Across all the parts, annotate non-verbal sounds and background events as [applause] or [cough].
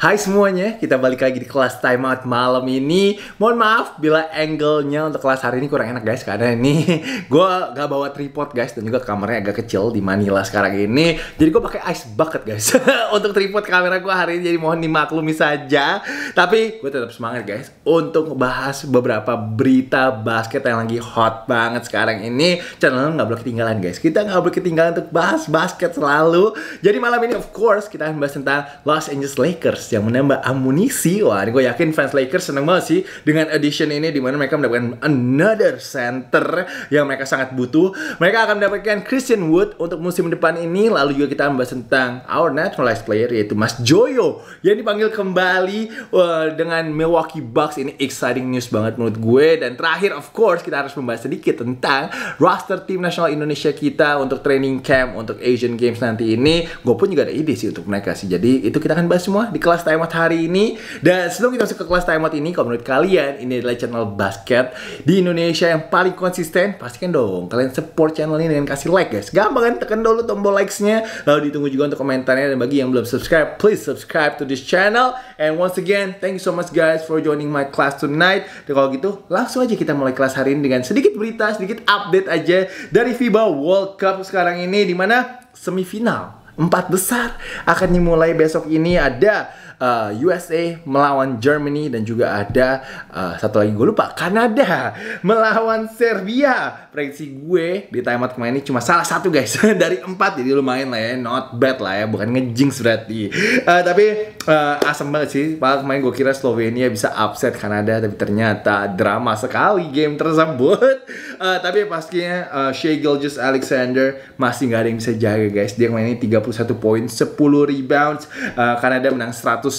Hai semuanya, kita balik lagi di kelas timeout malam ini. Mohon maaf bila angle-nya untuk kelas hari ini kurang enak guys karena ini [laughs] gue gak bawa tripod guys dan juga kamarnya agak kecil di Manila sekarang ini. Jadi gue pakai ice bucket guys [laughs] untuk tripod kamera gue hari ini jadi mohon dimaklumi saja. Tapi gue tetap semangat guys untuk bahas beberapa berita basket yang lagi hot banget sekarang ini. Channel gak boleh ketinggalan guys. Kita gak boleh ketinggalan untuk bahas basket selalu. Jadi malam ini of course kita akan bahas tentang Los Angeles Lakers yang menambah amunisi. Wah, ini gue yakin fans Lakers seneng banget sih dengan addition ini di mana mereka mendapatkan another center yang mereka sangat butuh. Mereka akan mendapatkan Christian Wood untuk musim depan ini. Lalu juga kita membahas tentang our naturalized player yaitu Mas Joyo yang dipanggil kembali uh, dengan Milwaukee Bucks. Ini exciting news banget menurut gue. Dan terakhir of course kita harus membahas sedikit tentang roster tim nasional Indonesia kita untuk training camp untuk Asian Games nanti ini. Gue pun juga ada ide sih untuk mereka sih. Jadi itu kita akan bahas semua di kelas kelas timeout hari ini Dan sebelum kita masuk ke kelas timeout ini Kalau menurut kalian ini adalah channel basket di Indonesia yang paling konsisten Pastikan dong kalian support channel ini dengan kasih like guys Gampang kan tekan dulu tombol likesnya Lalu ditunggu juga untuk komentarnya Dan bagi yang belum subscribe please subscribe to this channel And once again thank you so much guys for joining my class tonight Dan kalau gitu langsung aja kita mulai kelas hari ini dengan sedikit berita Sedikit update aja dari FIBA World Cup sekarang ini Dimana semifinal empat besar akan dimulai besok ini ada uh, USA melawan Germany dan juga ada uh, satu lagi gue lupa Kanada [laughs] melawan Serbia prediksi gue di timeout kemarin ini cuma salah satu guys [laughs] dari empat jadi lumayan lah ya not bad lah ya bukan ngejinx berarti uh, tapi uh, asem banget sih pas kemarin gue kira Slovenia bisa upset Kanada tapi ternyata drama sekali game tersebut [laughs] uh, tapi pastinya uh, Shea Gilgis Alexander masih nggak ada yang bisa jaga guys. Dia mainnya 31 poin, 10 rebounds. Uh, Kanada menang 189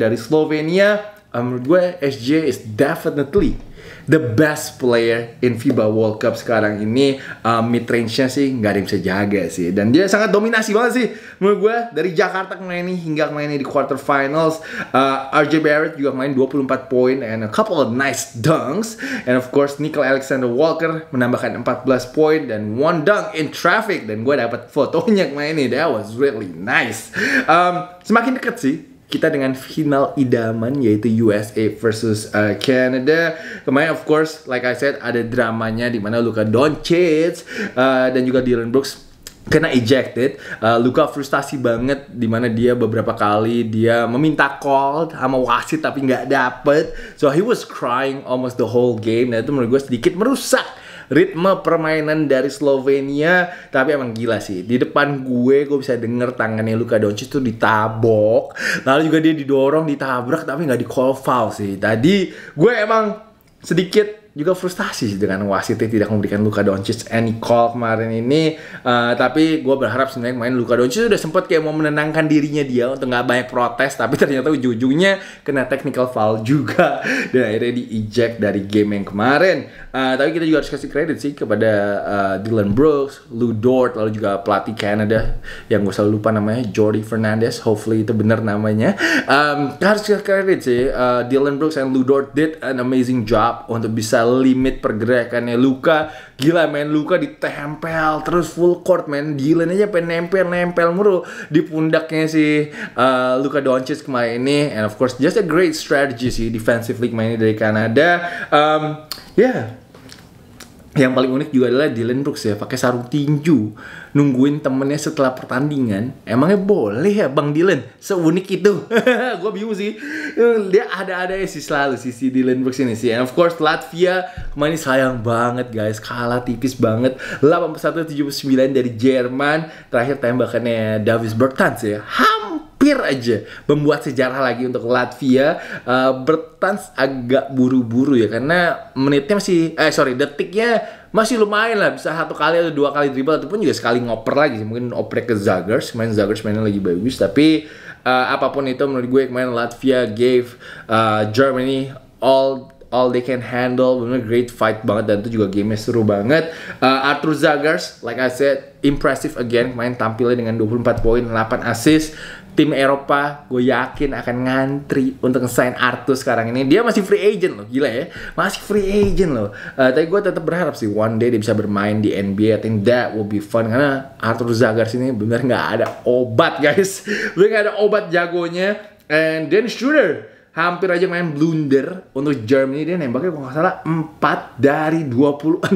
dari Slovenia. Um, menurut gue SJ is definitely the best player in FIBA World Cup sekarang ini uh, mid range-nya sih nggak ada yang bisa jaga sih dan dia sangat dominasi banget sih menurut gue dari Jakarta kemarin ini hingga kemarin ini di quarter finals uh, RJ Barrett juga main 24 poin and a couple of nice dunks and of course Nickel Alexander Walker menambahkan 14 poin dan one dunk in traffic dan gue dapat fotonya kemarin ini that was really nice um, semakin dekat sih kita dengan final idaman yaitu USA versus uh, Canada. Kemarin of course like I said ada dramanya di mana Luka Doncic uh, dan juga Dylan Brooks kena ejected, uh, Luka frustasi banget dimana dia beberapa kali dia meminta call sama wasit tapi nggak dapet, so he was crying almost the whole game. Nah itu menurut gue sedikit merusak ritme permainan dari Slovenia tapi emang gila sih di depan gue gue bisa denger tangannya Luka Doncic tuh ditabok lalu juga dia didorong ditabrak tapi nggak di call foul sih tadi gue emang sedikit juga frustasi dengan wasitnya tidak memberikan Luka Doncic any call kemarin ini. Uh, tapi gue berharap sebenarnya main Luka Doncic udah sempat kayak mau menenangkan dirinya dia untuk nggak banyak protes. Tapi ternyata ujung-ujungnya kena technical foul juga [laughs] dan akhirnya di eject dari game yang kemarin. Uh, tapi kita juga harus kasih kredit sih kepada uh, Dylan Brooks, Lou Dort, lalu juga pelatih Canada yang gue selalu lupa namanya Jordi Fernandez. Hopefully itu benar namanya. Um, harus kasih kredit sih uh, Dylan Brooks and Lou Dort did an amazing job untuk bisa limit pergerakannya Luka gila main Luka ditempel terus full court main gilanya aja pengen nempel nempel mulu di pundaknya si uh, Luka Doncic kemarin ini and of course just a great strategy sih defensive league mainnya dari Kanada um, ya yeah yang paling unik juga adalah Dylan Brooks ya pakai sarung tinju nungguin temennya setelah pertandingan emangnya boleh ya Bang Dylan seunik itu [laughs] gue bingung sih dia ada-ada ya sih selalu sih si Dylan Brooks ini sih and of course Latvia kemarin sayang banget guys kalah tipis banget 81-79 dari Jerman terakhir tembakannya Davis Bertans ya Ham hampir aja membuat sejarah lagi untuk Latvia uh, bertans agak buru-buru ya karena menitnya masih eh sorry detiknya masih lumayan lah bisa satu kali atau dua kali dribble ataupun juga sekali ngoper lagi mungkin oprek ke Zagers main Zagers mainnya lagi bagus tapi uh, apapun itu menurut gue main Latvia gave uh, Germany all all they can handle benar great fight banget dan itu juga game seru banget uh, Arthur Zagars like I said impressive again main tampilnya dengan 24 poin 8 assist tim Eropa gue yakin akan ngantri untuk sign Arthur sekarang ini dia masih free agent loh gila ya masih free agent loh uh, tapi gue tetap berharap sih one day dia bisa bermain di NBA I think that will be fun karena Arthur Zagars ini bener nggak ada obat guys [laughs] bener nggak ada obat jagonya and then Shooter hampir aja main blunder untuk Germany dia nembaknya kalau nggak salah 4 dari 26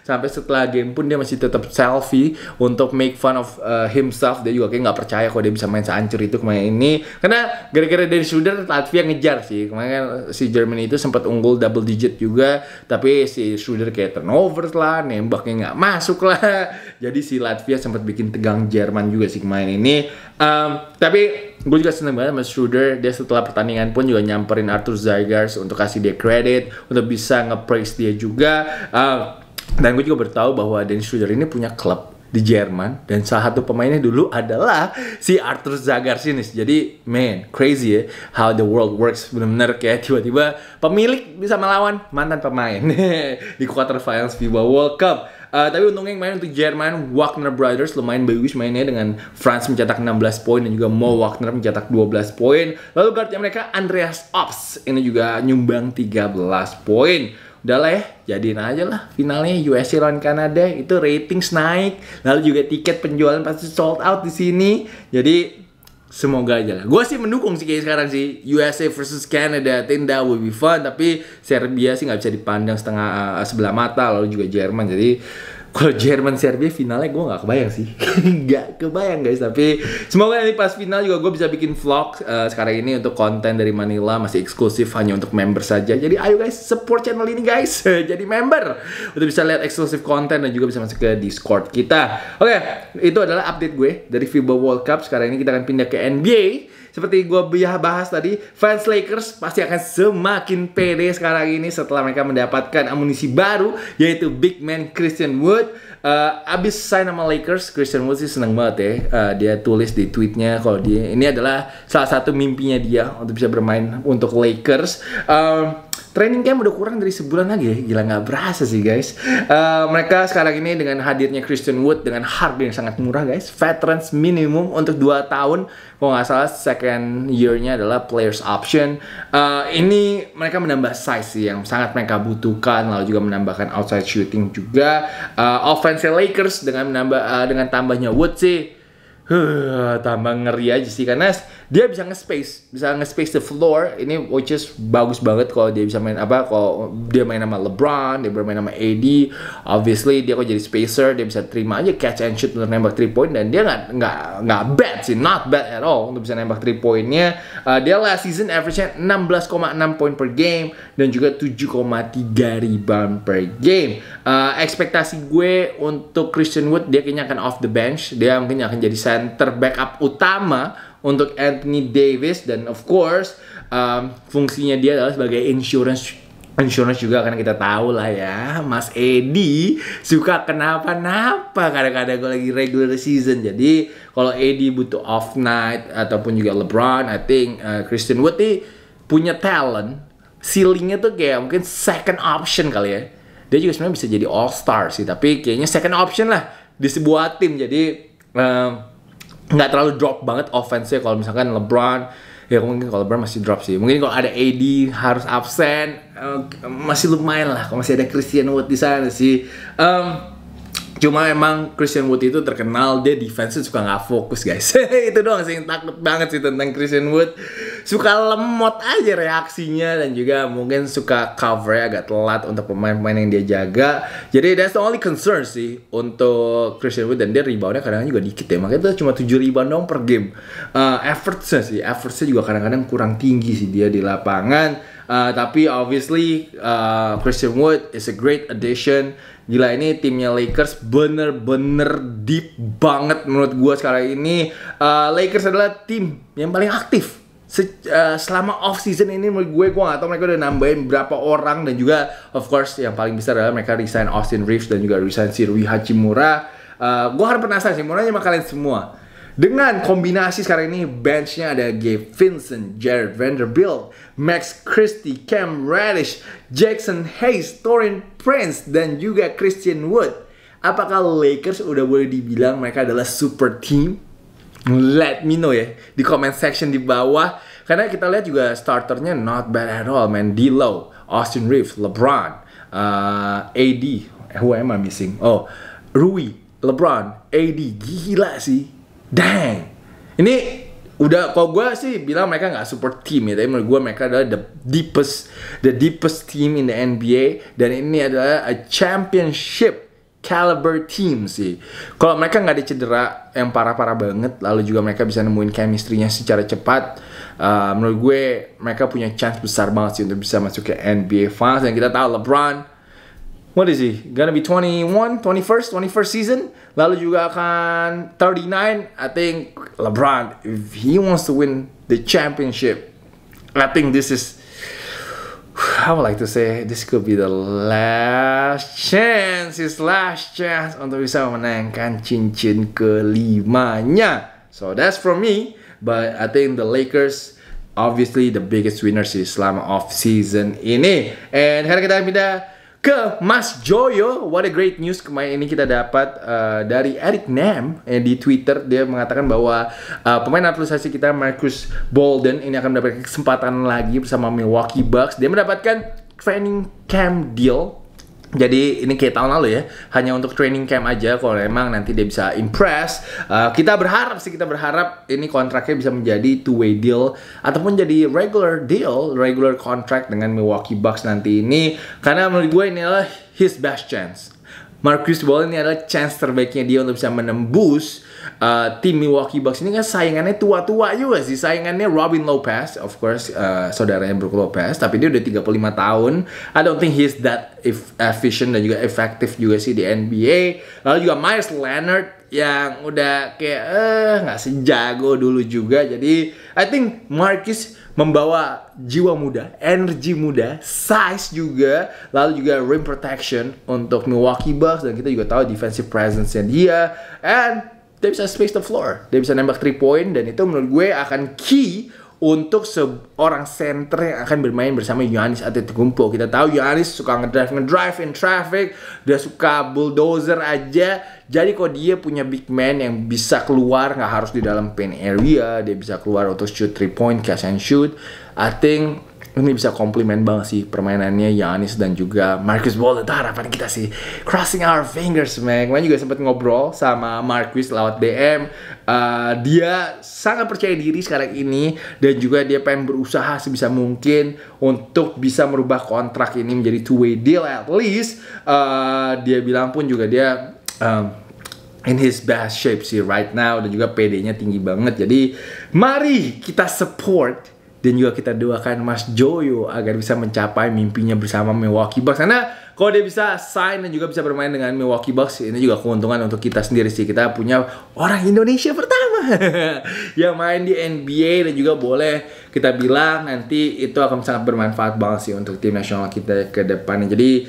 sampai setelah game pun dia masih tetap selfie untuk make fun of uh, himself dia juga kayak nggak percaya kalau dia bisa main seancur itu kemarin ini karena gara-gara dari shooter Latvia ngejar sih kemarin kan si Germany itu sempat unggul double digit juga tapi si shooter kayak turnover lah nembaknya nggak masuk lah [laughs] jadi si Latvia sempat bikin tegang Jerman juga sih kemarin ini um, tapi gue juga seneng banget sama Schroeder dia setelah pertandingan pun juga nyamperin Arthur Zygars untuk kasih dia kredit untuk bisa nge dia juga uh, dan gue juga bertahu bahwa Dennis Schroeder ini punya klub di Jerman dan salah satu pemainnya dulu adalah si Arthur ini Jadi man, crazy ya how the world works. Benar-benar kayak tiba-tiba pemilik bisa melawan mantan pemain [laughs] di quarter finals FIBA World Cup. Uh, tapi untungnya yang main untuk Jerman Wagner Brothers lumayan bagus mainnya dengan Franz mencetak 16 poin dan juga Mo Wagner mencetak 12 poin. Lalu guardnya mereka Andreas Ops ini juga nyumbang 13 poin. Udah lah ya, jadiin aja lah finalnya USC lawan Kanada itu ratings naik, lalu juga tiket penjualan pasti sold out di sini. Jadi semoga aja lah. Gue sih mendukung sih kayak sekarang sih USA versus Canada, tenda will be fun. Tapi Serbia sih nggak bisa dipandang setengah uh, sebelah mata lalu juga Jerman. Jadi kalau Jerman Serbia finalnya gue nggak kebayang sih [laughs] nggak kebayang guys tapi semoga nanti pas final juga gue bisa bikin vlog uh, sekarang ini untuk konten dari Manila masih eksklusif hanya untuk member saja jadi ayo guys support channel ini guys [laughs] jadi member untuk bisa lihat eksklusif konten dan juga bisa masuk ke Discord kita oke okay, itu adalah update gue dari FIBA World Cup sekarang ini kita akan pindah ke NBA seperti gue bahas tadi, fans Lakers pasti akan semakin pede sekarang ini setelah mereka mendapatkan amunisi baru yaitu big man Christian Wood. Uh, abis sign sama Lakers, Christian Wood sih seneng banget ya. Uh, dia tulis di tweetnya kalau dia ini adalah salah satu mimpinya dia untuk bisa bermain untuk Lakers. Uh, Training camp udah kurang dari sebulan lagi ya. Gila nggak berasa sih guys. Uh, mereka sekarang ini dengan hadirnya Christian Wood dengan harga yang sangat murah guys. Veterans minimum untuk 2 tahun. Kalau nggak salah second year-nya adalah players option. Uh, ini mereka menambah size sih yang sangat mereka butuhkan. Lalu juga menambahkan outside shooting juga. Uh, offensive Lakers dengan menambah uh, dengan tambahnya Wood sih. Huh, tambah ngeri aja sih karena dia bisa nge-space, bisa nge-space the floor. Ini which is bagus banget kalau dia bisa main apa kalau dia main sama LeBron, dia bermain sama AD, obviously dia kok jadi spacer, dia bisa terima aja catch and shoot untuk nembak 3 point dan dia nggak nggak nggak bad sih, not bad at all untuk bisa nembak 3 pointnya. Uh, dia last season average-nya 16,6 point per game dan juga 7,3 rebound per game. Uh, ekspektasi gue untuk Christian Wood dia kayaknya akan off the bench, dia mungkin akan jadi center backup utama untuk Anthony Davis dan of course um, fungsinya dia adalah sebagai insurance insurance juga karena kita tahu lah ya Mas Edi suka kenapa-napa kadang-kadang gue lagi regular season jadi kalau Edi butuh off night ataupun juga LeBron I think uh, Christian Wood nih punya talent ceilingnya tuh kayak mungkin second option kali ya dia juga sebenarnya bisa jadi all star sih tapi kayaknya second option lah di sebuah tim jadi um, nggak terlalu drop banget offense-nya kalau misalkan LeBron ya mungkin kalau LeBron masih drop sih mungkin kalau ada AD harus absen eh, masih lumayan lah kalau masih ada Christian Wood di sana sih um, cuma emang Christian Wood itu terkenal dia defense suka nggak fokus guys [laughs] itu doang sih takut banget sih tentang Christian Wood suka lemot aja reaksinya dan juga mungkin suka covernya agak telat untuk pemain-pemain yang dia jaga. Jadi that's the only concern sih untuk Christian Wood dan dia reboundnya kadang-kadang juga dikit ya. Makanya itu cuma 7 rebound dong per game. Uh, effortsnya sih, effortsnya juga kadang-kadang kurang tinggi sih dia di lapangan. Uh, tapi obviously uh, Christian Wood is a great addition. Gila ini timnya Lakers bener-bener deep banget menurut gue sekarang ini. Uh, Lakers adalah tim yang paling aktif se uh, selama off season ini menurut gue gue gak tau mereka udah nambahin berapa orang dan juga of course yang paling besar adalah mereka resign Austin Reeves dan juga resign Sirui Hachimura. Uh, eh, gue harap penasaran sih, nanya sama kalian semua. Dengan kombinasi sekarang ini benchnya ada Gabe Vincent, Jared Vanderbilt, Max Christie, Cam Radish, Jackson Hayes, Torin Prince, dan juga Christian Wood. Apakah Lakers udah boleh dibilang mereka adalah super team? let me know ya di comment section di bawah karena kita lihat juga starternya not bad at all man low Austin Reeves, LeBron, uh, AD, who am I missing? Oh, Rui, LeBron, AD, gila sih, dang. Ini udah kalau gue sih bilang mereka nggak support team ya tapi menurut gue mereka adalah the deepest the deepest team in the NBA dan ini adalah a championship caliber team sih. Kalau mereka nggak ada cedera yang parah-parah banget, lalu juga mereka bisa nemuin chemistry-nya secara cepat, uh, menurut gue mereka punya chance besar banget sih untuk bisa masuk ke NBA Finals. Dan kita tahu LeBron, what is he? Gonna be 21, 21st, 21st season. Lalu juga akan 39. I think LeBron, if he wants to win the championship, I think this is I would like to say this could be the last chance, his last chance untuk bisa memenangkan cincin kelimanya. So that's from me, but I think the Lakers obviously the biggest winners selama off season ini. And sekarang kita pindah ke Mas Joyo. What a great news kemarin ini kita dapat uh, dari Eric Nam eh, di Twitter dia mengatakan bahwa uh, pemain naturalisasi kita Marcus Bolden ini akan mendapatkan kesempatan lagi bersama Milwaukee Bucks. Dia mendapatkan training camp deal jadi ini kayak tahun lalu ya, hanya untuk training camp aja. Kalau emang nanti dia bisa impress, uh, kita berharap sih kita berharap ini kontraknya bisa menjadi two way deal ataupun jadi regular deal, regular contract dengan Milwaukee Bucks nanti ini. Karena menurut gue ini adalah his best chance Marcus Ball ini adalah chance terbaiknya dia untuk bisa menembus uh, tim Milwaukee Bucks ini kan saingannya tua-tua juga sih saingannya Robin Lopez of course uh, saudaranya Brook Lopez tapi dia udah 35 tahun I don't think he's that efficient dan juga efektif juga sih di NBA lalu juga Myers Leonard yang udah kayak eh nggak sejago dulu juga jadi I think Marcus membawa jiwa muda, energi muda, size juga, lalu juga rim protection untuk Milwaukee Bucks dan kita juga tahu defensive presence-nya dia and dia bisa space the floor. Dia bisa nembak three point dan itu menurut gue akan key untuk seorang center yang akan bermain bersama Yohanes Antetokounmpo. Kita tahu Yohanes suka ngedrive ngedrive in traffic, dia suka bulldozer aja. Jadi kalau dia punya big man yang bisa keluar nggak harus di dalam paint area, dia bisa keluar untuk shoot three point, catch and shoot. I think ini bisa komplimen banget sih permainannya Yanis dan juga Marcus Bolden. Harapan kita sih crossing our fingers, man. Kemarin juga sempat ngobrol sama Marcus lewat DM. Uh, dia sangat percaya diri sekarang ini dan juga dia pengen berusaha sebisa mungkin untuk bisa merubah kontrak ini menjadi two way deal at least. Uh, dia bilang pun juga dia um, in his best shape sih right now dan juga PD-nya tinggi banget. Jadi mari kita support dan juga kita doakan Mas Joyo agar bisa mencapai mimpinya bersama Milwaukee Bucks karena kalau dia bisa sign dan juga bisa bermain dengan Milwaukee Bucks ini juga keuntungan untuk kita sendiri sih kita punya orang Indonesia pertama [laughs] yang main di NBA dan juga boleh kita bilang nanti itu akan sangat bermanfaat banget sih untuk tim nasional kita ke depannya jadi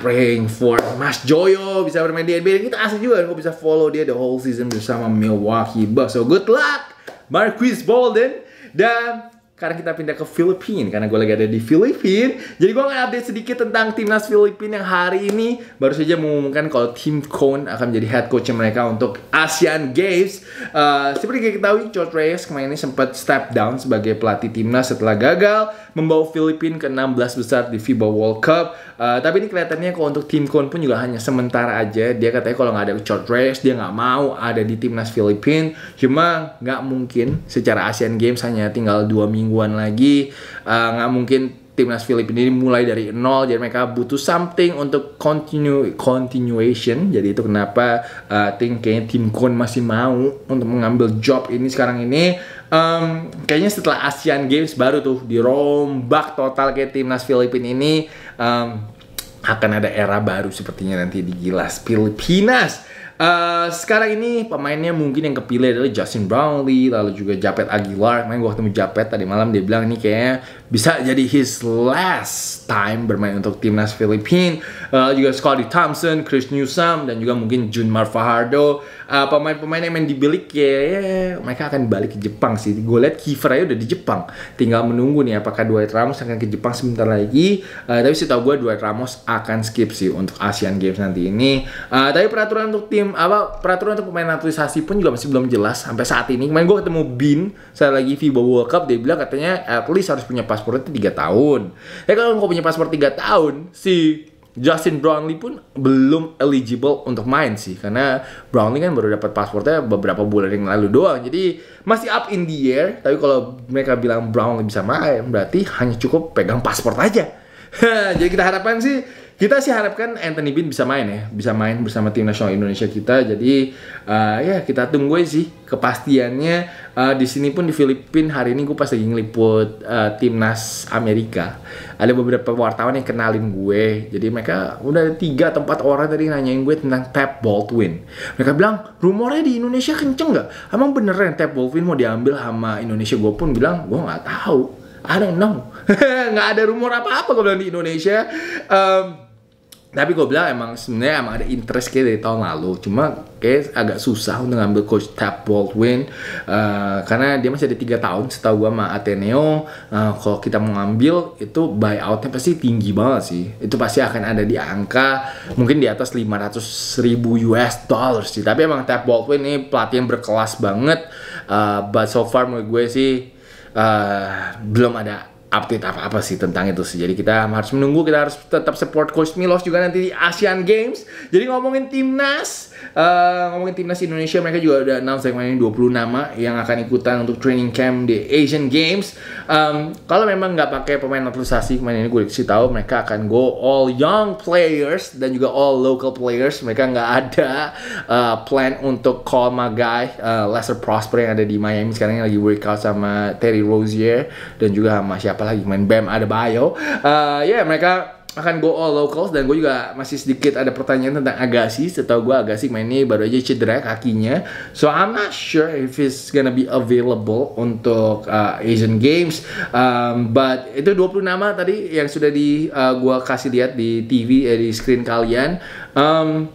praying for Mas Joyo bisa bermain di NBA kita asli juga kok bisa follow dia the whole season bersama Milwaukee Bucks so good luck Marquis Bolden dan sekarang kita pindah ke Filipina karena gue lagi ada di Filipina. Jadi gue akan update sedikit tentang timnas Filipina yang hari ini baru saja mengumumkan kalau Tim Cone akan menjadi head coach mereka untuk Asian Games. Uh, seperti kita tahu, George Reyes kemarin ini sempat step down sebagai pelatih timnas setelah gagal membawa Filipina ke 16 besar di FIBA World Cup. Uh, tapi ini kelihatannya kalau untuk tim Kun pun juga hanya sementara aja. Dia katanya kalau nggak ada short race, dia nggak mau ada di timnas Filipina. Cuma nggak mungkin secara Asian Games hanya tinggal dua mingguan lagi. Uh, nggak mungkin timnas Filipina ini mulai dari nol jadi mereka butuh something untuk continue continuation jadi itu kenapa uh, tim kayaknya tim Kon masih mau untuk mengambil job ini sekarang ini um, kayaknya setelah Asian Games baru tuh dirombak total kayak timnas Filipina ini um, akan ada era baru sepertinya nanti di Gilas Filipinas. Eh, sekarang ini pemainnya mungkin yang kepilih adalah Justin Brownlee lalu juga Japet Aguilar main gue ketemu Japet tadi malam dia bilang ini kayaknya bisa jadi his last time bermain untuk timnas Filipina uh, eh, juga Scotty Thompson, Chris Newsom dan juga mungkin Jun Marfahardo pemain eh, pemain-pemain yang main di bilik ya mereka akan balik ke Jepang sih gue lihat Kiefer aja udah di Jepang tinggal menunggu nih apakah Dwight Ramos akan ke Jepang sebentar lagi uh, tapi tau gue Dwight Ramos akan skip sih untuk Asian Games nanti ini uh, tapi peraturan untuk tim apa peraturan untuk pemain naturalisasi pun juga masih belum jelas sampai saat ini. Kemarin gue ketemu Bin, saya lagi FIBA World Cup, dia bilang katanya at least harus punya paspor itu tiga tahun. Ya kalau nggak punya paspor tiga tahun, si Justin Brownlee pun belum eligible untuk main sih karena Brownlee kan baru dapat paspornya beberapa bulan yang lalu doang. Jadi masih up in the air, tapi kalau mereka bilang Brownlee bisa main berarti hanya cukup pegang paspor aja [laughs] Jadi kita harapkan sih kita sih harapkan Anthony Bean bisa main ya, bisa main bersama tim nasional Indonesia kita. Jadi uh, ya kita tunggu sih kepastiannya. Uh, di sini pun di Filipina hari ini gue pas lagi ngeliput uh, timnas Amerika. Ada beberapa wartawan yang kenalin gue. Jadi mereka udah ada tiga atau empat orang tadi nanyain gue tentang Pep Baldwin. Mereka bilang rumornya di Indonesia kenceng nggak? Emang beneran Pep Baldwin mau diambil sama Indonesia? Gue pun bilang gue nggak tahu I don't know [laughs] nggak ada rumor apa-apa gue bilang di Indonesia um, tapi gue bilang emang sebenarnya emang ada interest kayak dari tahun lalu cuma kayak agak susah untuk ngambil coach Tap Baldwin uh, karena dia masih ada tiga tahun setahu gue sama Ateneo uh, kalau kita mau ngambil itu buyoutnya pasti tinggi banget sih itu pasti akan ada di angka mungkin di atas 500 ribu US dollars sih tapi emang Tap Baldwin ini pelatih yang berkelas banget uh, but so far menurut gue sih Eh, belum ada update apa-apa sih tentang itu sih. Jadi kita harus menunggu, kita harus tetap support Coach Milos juga nanti di Asian Games. Jadi ngomongin timnas, uh, ngomongin timnas Indonesia, mereka juga udah announce yang mainin 20 nama yang akan ikutan untuk training camp di Asian Games. Um, kalau memang nggak pakai pemain naturalisasi, pemain ini gue kasih tahu mereka akan go all young players dan juga all local players. Mereka nggak ada uh, plan untuk call my guy uh, Lester Prosper yang ada di Miami sekarang yang lagi workout sama Terry Rozier dan juga sama siapa lagi main bam ada bio. Uh, eh, ya yeah, mereka akan go all locals dan gue juga masih sedikit ada pertanyaan tentang Agassi. Setahu gue Agassi ini baru aja cedera kakinya. So I'm not sure if it's gonna be available untuk uh, Asian Games. Um, but itu 20 nama tadi yang sudah di uh, eh, gue kasih lihat di TV eh, di screen kalian. Um,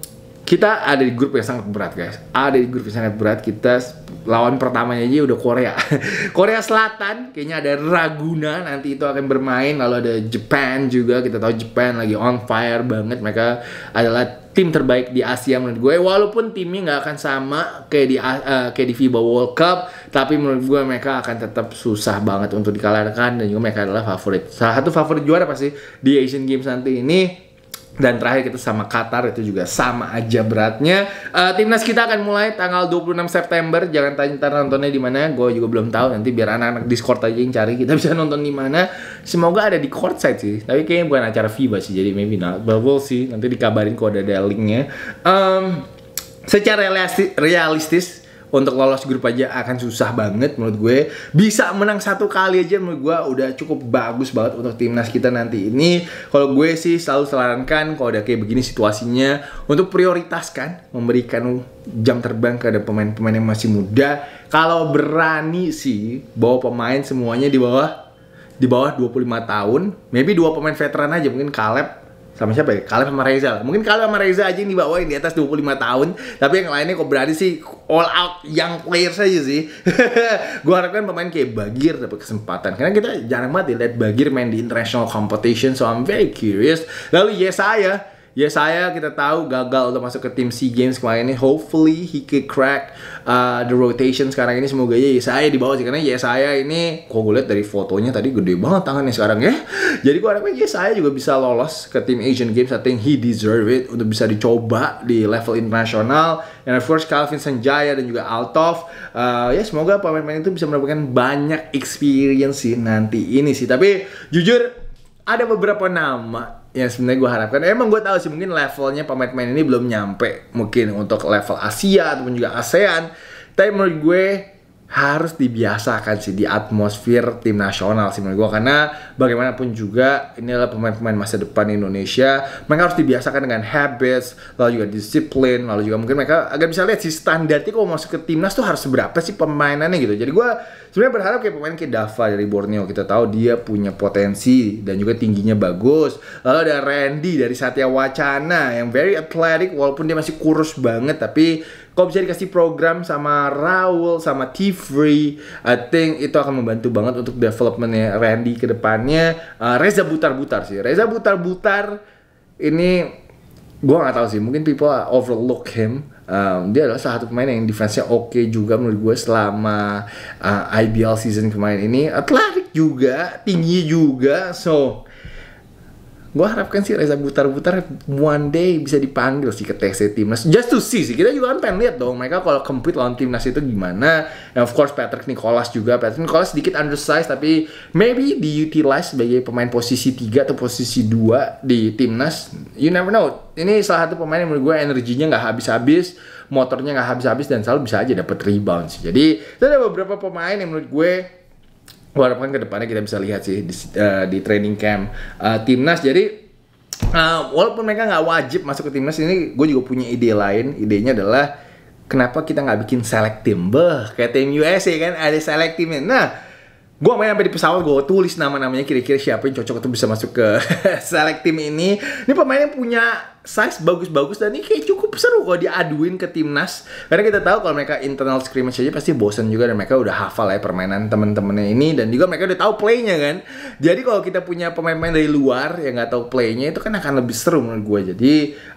kita ada di grup yang sangat berat guys. Ada di grup yang sangat berat kita lawan pertamanya aja udah Korea. [laughs] Korea Selatan kayaknya ada Raguna nanti itu akan bermain lalu ada Japan juga kita tahu Japan lagi on fire banget mereka adalah tim terbaik di Asia menurut gue walaupun timnya nggak akan sama kayak di uh, kayak di FIBA World Cup tapi menurut gue mereka akan tetap susah banget untuk dikalahkan dan juga mereka adalah favorit salah satu favorit juara pasti di Asian Games nanti ini dan terakhir kita sama Qatar itu juga sama aja beratnya. Uh, timnas kita akan mulai tanggal 26 September. Jangan tanya ntar nontonnya di mana. Gue juga belum tahu. Nanti biar anak-anak Discord aja yang cari kita [laughs] bisa nonton di mana. Semoga ada di courtside sih. Tapi kayaknya bukan acara FIBA sih. Jadi maybe not. But we'll see. Nanti dikabarin kalau ada, ada linknya. Um, secara realistis untuk lolos grup aja akan susah banget menurut gue bisa menang satu kali aja menurut gue udah cukup bagus banget untuk timnas kita nanti ini kalau gue sih selalu sarankan kalau udah kayak begini situasinya untuk prioritaskan memberikan jam terbang kepada pemain-pemain yang masih muda kalau berani sih bawa pemain semuanya di bawah di bawah 25 tahun maybe dua pemain veteran aja mungkin Caleb sama siapa ya? Kalian sama Reza lah. Mungkin kalian sama Reza aja yang dibawain di atas 25 tahun. Tapi yang lainnya kok berani sih all out young player saja sih. [laughs] gue harapkan pemain kayak Bagir dapat kesempatan. Karena kita jarang banget lihat Bagir main di international competition. So I'm very curious. Lalu Yesaya ya saya kita tahu gagal untuk masuk ke tim SEA Games kemarin ini. Hopefully he could crack uh, the rotation sekarang ini semoga ya, ya saya di bawah sih karena ya saya ini kok gue lihat dari fotonya tadi gede banget tangannya sekarang ya. [laughs] Jadi gue harapnya ya saya juga bisa lolos ke tim Asian Games. I think he deserve it untuk bisa dicoba di level internasional. And of course Calvin Sanjaya dan juga Altov. Uh, ya semoga pemain-pemain itu bisa mendapatkan banyak experience sih nanti ini sih. Tapi jujur ada beberapa nama yang sebenarnya gue harapkan emang gue tahu sih mungkin levelnya pemain-pemain ini belum nyampe mungkin untuk level Asia ataupun juga ASEAN tapi menurut gue harus dibiasakan sih di atmosfer tim nasional sih menurut gue karena bagaimanapun juga ini adalah pemain-pemain masa depan Indonesia mereka harus dibiasakan dengan habits lalu juga disiplin lalu juga mungkin mereka agak bisa lihat sih standarnya kalau masuk ke timnas tuh harus berapa sih pemainannya gitu jadi gue sebenarnya berharap kayak pemain kayak Dava dari Borneo kita tahu dia punya potensi dan juga tingginya bagus lalu ada Randy dari Satya Wacana yang very athletic walaupun dia masih kurus banget tapi kok bisa dikasih program sama Raul sama T Free I think itu akan membantu banget untuk developmentnya Randy ke depannya uh, Reza Butar-Butar sih Reza Butar-Butar ini gue nggak tahu sih mungkin people overlook him um, dia adalah salah satu pemain yang defense-nya oke okay juga menurut gue selama uh, eh, IBL season kemarin ini atletik juga tinggi juga so gue harapkan sih Reza Butar-Butar one day bisa dipanggil sih ke TC Timnas just to see sih kita juga kan pengen lihat dong mereka kalau compete lawan Timnas itu gimana and of course Patrick Nicholas juga Patrick Nicholas sedikit undersized tapi maybe diutilize sebagai pemain posisi 3 atau posisi 2 di Timnas you never know ini salah satu pemain yang menurut gue energinya nggak habis-habis motornya nggak habis-habis dan selalu bisa aja dapet rebound sih jadi ada beberapa pemain yang menurut gue gue harapkan kedepannya kita bisa lihat sih di, uh, di training camp uh, timnas jadi uh, walaupun mereka nggak wajib masuk ke timnas ini gue juga punya ide lain idenya adalah kenapa kita nggak bikin select team beh kayak tim USA kan ada select teamnya nah gue main sampai di pesawat gue tulis nama namanya kira-kira siapa yang cocok itu bisa masuk ke [laughs] select team ini ini yang punya size bagus-bagus dan ini kayak cukup seru kalau diaduin ke timnas karena kita tahu kalau mereka internal scrimmage aja pasti bosen juga dan mereka udah hafal ya permainan temen-temennya ini dan juga mereka udah tahu playnya kan jadi kalau kita punya pemain-pemain dari luar yang nggak tahu playnya itu kan akan lebih seru menurut gue jadi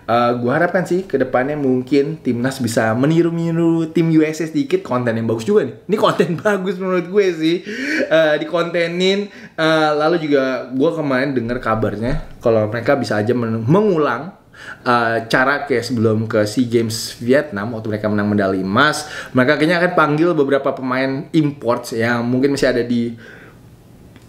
uh, eh, gue harapkan sih kedepannya mungkin timnas bisa meniru-niru tim USA sedikit konten yang bagus juga nih ini konten [laughs] bagus menurut gue sih uh, dikontenin uh, lalu juga gue kemarin dengar kabarnya kalau mereka bisa aja mengulang uh, cara kayak sebelum ke SEA Games Vietnam waktu mereka menang medali emas, mereka kayaknya akan panggil beberapa pemain import yang mungkin masih ada di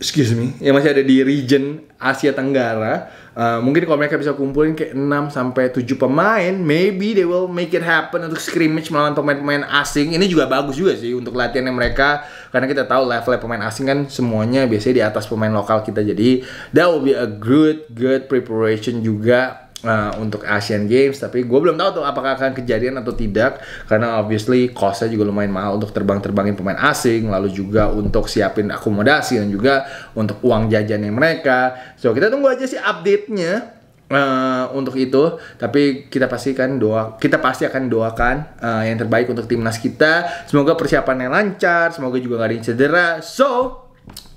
excuse me, yang masih ada di region Asia Tenggara. Uh, mungkin kalau mereka bisa kumpulin kayak 6 sampai 7 pemain, maybe they will make it happen untuk scrimmage melawan pemain-pemain asing. Ini juga bagus juga sih untuk latihan yang mereka karena kita tahu level pemain asing kan semuanya biasanya di atas pemain lokal kita. Jadi that will be a good good preparation juga uh, untuk Asian Games tapi gue belum tahu tuh apakah akan kejadian atau tidak karena obviously costnya juga lumayan mahal untuk terbang-terbangin pemain asing lalu juga untuk siapin akomodasi dan juga untuk uang jajannya mereka so kita tunggu aja sih update-nya Uh, untuk itu, tapi kita pasti kan doa, kita pasti akan doakan uh, yang terbaik untuk timnas kita. Semoga persiapannya lancar, semoga juga gak ada yang cedera. So,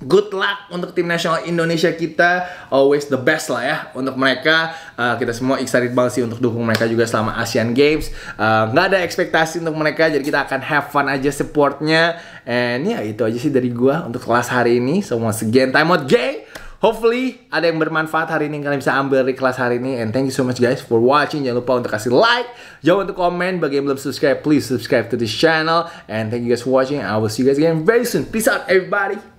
good luck untuk tim nasional Indonesia kita always the best lah ya untuk mereka uh, kita semua excited banget sih untuk dukung mereka juga selama Asian Games eh, nggak uh, ada ekspektasi untuk mereka jadi kita akan have fun aja supportnya and ya itu aja sih dari gua untuk kelas hari ini so once again time out gay Hopefully ada yang bermanfaat hari ini kalian bisa ambil dari kelas hari ini and thank you so much guys for watching jangan lupa untuk kasih like jangan untuk komen bagi yang belum subscribe please subscribe to this channel and thank you guys for watching I will see you guys again very soon peace out everybody